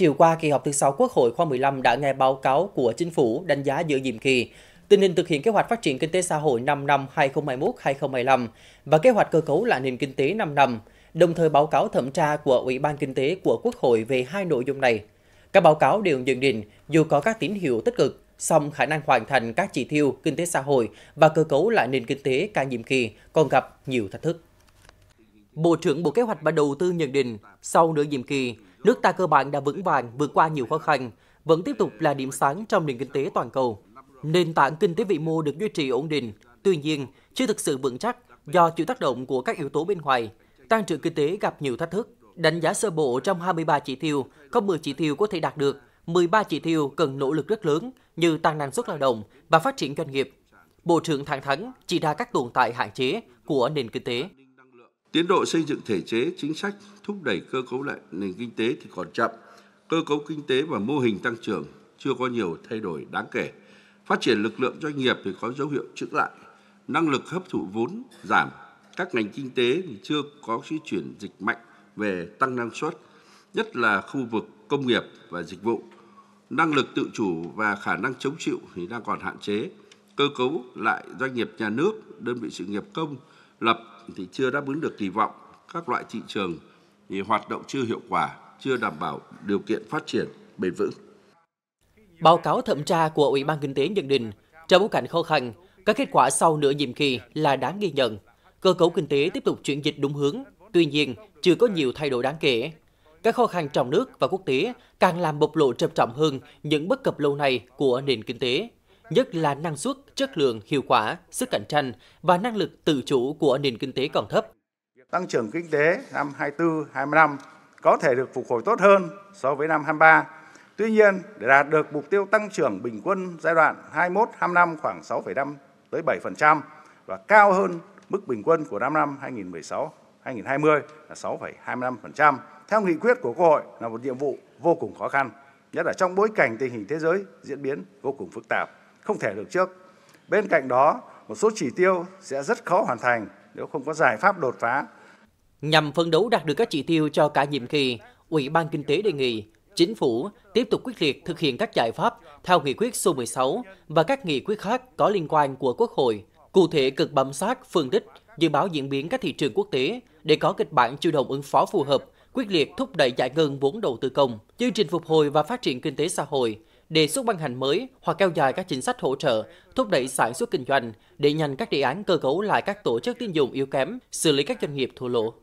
Chiều qua, kỳ họp thứ 6 Quốc hội khóa 15 đã nghe báo cáo của Chính phủ đánh giá giữa nhiệm kỳ, tình hình thực hiện kế hoạch phát triển kinh tế xã hội 5 năm 2021-2025 và kế hoạch cơ cấu lại nền kinh tế 5 năm, đồng thời báo cáo thẩm tra của Ủy ban Kinh tế của Quốc hội về hai nội dung này. Các báo cáo đều nhận định dù có các tín hiệu tích cực, song khả năng hoàn thành các chỉ tiêu kinh tế xã hội và cơ cấu lại nền kinh tế cả nhiệm kỳ còn gặp nhiều thách thức. Bộ trưởng Bộ Kế hoạch và Đầu tư nhận định, sau nửa nhiệm kỳ, nước ta cơ bản đã vững vàng vượt qua nhiều khó khăn, vẫn tiếp tục là điểm sáng trong nền kinh tế toàn cầu. Nền tảng kinh tế vĩ mô được duy trì ổn định, tuy nhiên chưa thực sự vững chắc do chịu tác động của các yếu tố bên ngoài. Tăng trưởng kinh tế gặp nhiều thách thức. Đánh giá sơ bộ trong 23 chỉ tiêu, có 10 chỉ tiêu có thể đạt được, 13 chỉ tiêu cần nỗ lực rất lớn như tăng năng suất lao động và phát triển doanh nghiệp. Bộ trưởng thẳng thắn chỉ ra các tồn tại hạn chế của nền kinh tế. Tiến độ xây dựng thể chế, chính sách thúc đẩy cơ cấu lại nền kinh tế thì còn chậm. Cơ cấu kinh tế và mô hình tăng trưởng chưa có nhiều thay đổi đáng kể. Phát triển lực lượng doanh nghiệp thì có dấu hiệu chững lại. Năng lực hấp thụ vốn giảm. Các ngành kinh tế thì chưa có sự chuyển dịch mạnh về tăng năng suất, nhất là khu vực công nghiệp và dịch vụ. Năng lực tự chủ và khả năng chống chịu thì đang còn hạn chế. Cơ cấu lại doanh nghiệp nhà nước, đơn vị sự nghiệp công lập thì chưa đáp ứng được kỳ vọng, các loại thị trường thì hoạt động chưa hiệu quả, chưa đảm bảo điều kiện phát triển bền vững. Báo cáo thẩm tra của Ủy ban Kinh tế nhận định, trong bối cảnh khó khăn, các kết quả sau nửa nhiệm kỳ là đáng ghi nhận. Cơ cấu kinh tế tiếp tục chuyển dịch đúng hướng, tuy nhiên chưa có nhiều thay đổi đáng kể. Các khó khăn trong nước và quốc tế càng làm bộc lộ trầm trọng hơn những bất cập lâu nay của nền kinh tế nhất là năng suất, chất lượng, hiệu quả, sức cạnh tranh và năng lực tự chủ của nền kinh tế còn thấp. Tăng trưởng kinh tế năm 24-25 có thể được phục hồi tốt hơn so với năm 23. Tuy nhiên, để đạt được mục tiêu tăng trưởng bình quân giai đoạn 21-25 khoảng 6,5 tới 7% và cao hơn mức bình quân của năm năm 2016 2020 là 6,25%. Theo nghị quyết của Quốc hội là một nhiệm vụ vô cùng khó khăn, nhất là trong bối cảnh tình hình thế giới diễn biến vô cùng phức tạp không thể được trước. Bên cạnh đó, một số chỉ tiêu sẽ rất khó hoàn thành nếu không có giải pháp đột phá. Nhằm phấn đấu đạt được các chỉ tiêu cho cả nhiệm kỳ, Ủy ban Kinh tế đề nghị Chính phủ tiếp tục quyết liệt thực hiện các giải pháp theo nghị quyết số 16 và các nghị quyết khác có liên quan của Quốc hội, cụ thể cực bám sát phương đích, dự báo diễn biến các thị trường quốc tế để có kịch bản chủ động ứng phó phù hợp, quyết liệt thúc đẩy giải ngân vốn đầu tư công, chương trình phục hồi và phát triển kinh tế xã hội, đề xuất ban hành mới hoặc kéo dài các chính sách hỗ trợ, thúc đẩy sản xuất kinh doanh, để nhanh các đề án cơ cấu lại các tổ chức tín dụng yếu kém, xử lý các doanh nghiệp thua lỗ.